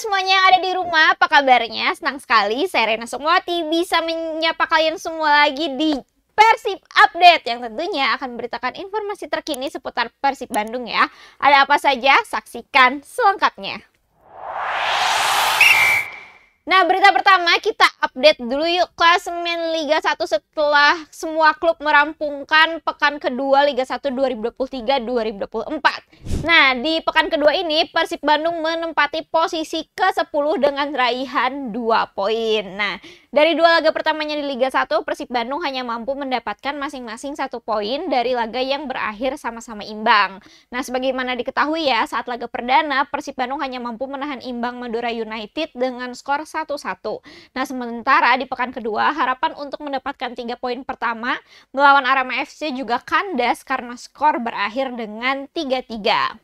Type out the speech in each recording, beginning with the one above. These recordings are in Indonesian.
semuanya yang ada di rumah, apa kabarnya? Senang sekali saya Rena Sukmawati bisa menyapa kalian semua lagi di Persib Update yang tentunya akan memberitakan informasi terkini seputar Persib Bandung ya. Ada apa saja? Saksikan selengkapnya. Nah, berita pertama kita update dulu yuk klasemen Liga 1 setelah semua klub merampungkan pekan kedua Liga 1 2023-2024. Nah, di pekan kedua ini Persib Bandung menempati posisi ke-10 dengan raihan 2 poin. Nah, dari dua laga pertamanya di Liga 1, Persib Bandung hanya mampu mendapatkan masing-masing satu poin dari laga yang berakhir sama-sama imbang. Nah, sebagaimana diketahui ya, saat laga perdana Persib Bandung hanya mampu menahan imbang Madura United dengan skor 1 satu-satu. Nah, sementara di pekan kedua, harapan untuk mendapatkan tiga poin pertama melawan Arema FC juga kandas karena skor berakhir dengan 3-3.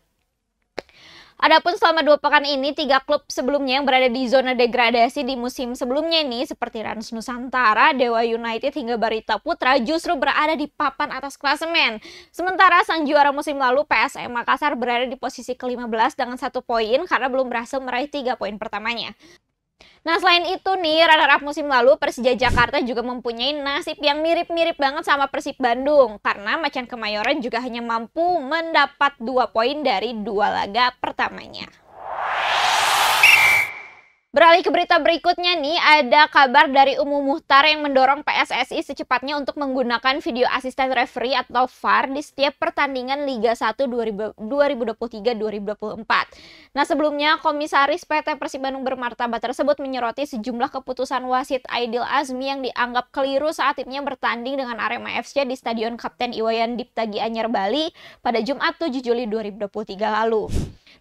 Adapun selama dua pekan ini, tiga klub sebelumnya yang berada di zona degradasi di musim sebelumnya ini seperti Rans Nusantara, Dewa United hingga Barita Putra justru berada di papan atas klasemen. Sementara sang juara musim lalu PSM Makassar berada di posisi ke-15 dengan satu poin karena belum berhasil meraih tiga poin pertamanya. Nah, selain itu nih, runner-up musim lalu Persija Jakarta juga mempunyai nasib yang mirip-mirip banget sama Persib Bandung karena Macan Kemayoran juga hanya mampu mendapat dua poin dari dua laga pertamanya. Beralih ke berita berikutnya nih, ada kabar dari Umum Muhtar yang mendorong PSSI secepatnya untuk menggunakan video asisten referee atau VAR di setiap pertandingan Liga 1 2023-2024. Nah sebelumnya, Komisaris PT Persib Bandung bermartabat tersebut menyoroti sejumlah keputusan wasit Aidil Azmi yang dianggap keliru saat timnya bertanding dengan Arema FC di Stadion Kapten Iwayan Diptagi Gianyar Bali pada Jumat 7 Juli 2023 lalu.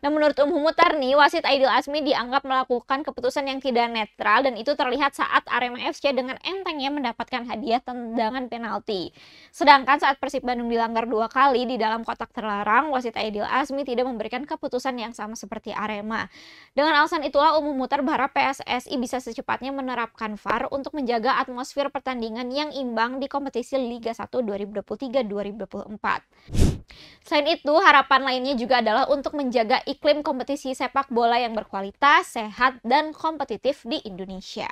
Nah, menurut Umum Mutar nih, wasit Aidil Asmi dianggap melakukan keputusan yang tidak netral dan itu terlihat saat Arema FC dengan entengnya mendapatkan hadiah tendangan penalti. Sedangkan saat Persib Bandung dilanggar dua kali di dalam kotak terlarang, wasit Aidil Asmi tidak memberikan keputusan yang sama seperti Arema. Dengan alasan itulah Umum Mutar berharap PSSI bisa secepatnya menerapkan VAR untuk menjaga atmosfer pertandingan yang imbang di kompetisi Liga 1 2023-2024. Selain itu, harapan lainnya juga adalah untuk menjaga iklim kompetisi sepak bola yang berkualitas, sehat, dan kompetitif di Indonesia.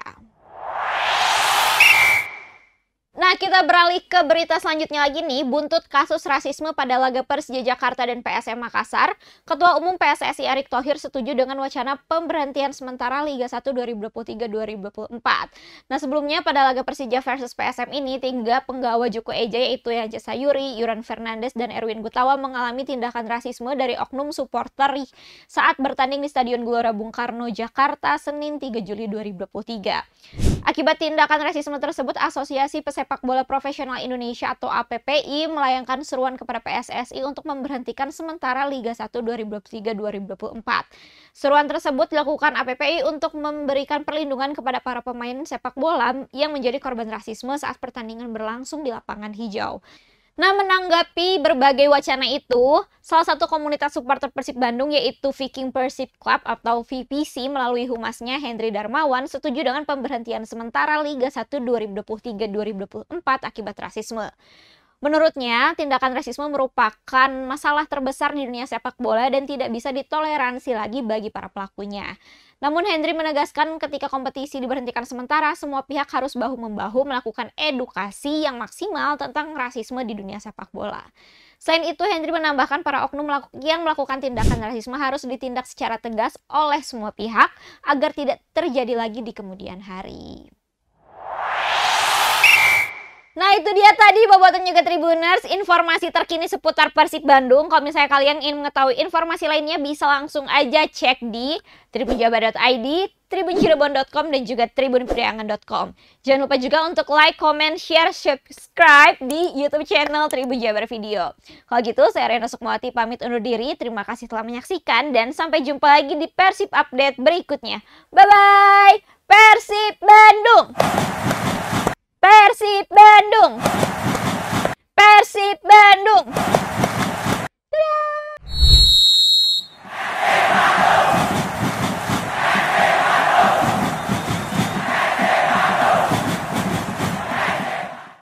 Nah, kita beralih ke berita selanjutnya lagi nih, buntut kasus rasisme pada laga Persija Jakarta dan PSM Makassar, Ketua Umum PSSI Erick Thohir setuju dengan wacana pemberhentian sementara Liga 1 2023-2024. Nah, sebelumnya pada laga Persija versus PSM ini, tiga penggawa Joko Eja yaitu Yance Sayuri, Yuran Fernandes, dan Erwin Gutawa mengalami tindakan rasisme dari oknum supporter saat bertanding di Stadion Gelora Bung Karno, Jakarta, Senin 3 Juli 2023. Akibat tindakan rasisme tersebut, Asosiasi Pesepak Bola Profesional Indonesia atau APPI melayangkan seruan kepada PSSI untuk memberhentikan sementara Liga 1 2023-2024. Seruan tersebut dilakukan APPI untuk memberikan perlindungan kepada para pemain sepak bola yang menjadi korban rasisme saat pertandingan berlangsung di lapangan hijau. Nah, menanggapi berbagai wacana itu, salah satu komunitas supporter Persib Bandung yaitu Viking Persib Club atau VPC melalui humasnya Henry Darmawan setuju dengan pemberhentian sementara Liga 1 2023-2024 akibat rasisme. Menurutnya, tindakan rasisme merupakan masalah terbesar di dunia sepak bola dan tidak bisa ditoleransi lagi bagi para pelakunya. Namun Henry menegaskan ketika kompetisi diberhentikan sementara, semua pihak harus bahu-membahu melakukan edukasi yang maksimal tentang rasisme di dunia sepak bola. Selain itu, Henry menambahkan para oknum yang melakukan tindakan rasisme harus ditindak secara tegas oleh semua pihak agar tidak terjadi lagi di kemudian hari. Nah, itu dia tadi Bobotoh juga Tribuners informasi terkini seputar Persib Bandung. Kalau misalnya kalian ingin mengetahui informasi lainnya bisa langsung aja cek di tribunjabar.id, tribunjirebon.com dan juga tribunpriangan.com. Jangan lupa juga untuk like, comment, share, subscribe di YouTube channel Tribun Jabar Video. Kalau gitu saya Rena Sukmawati pamit undur diri. Terima kasih telah menyaksikan dan sampai jumpa lagi di Persib Update berikutnya. Bye bye.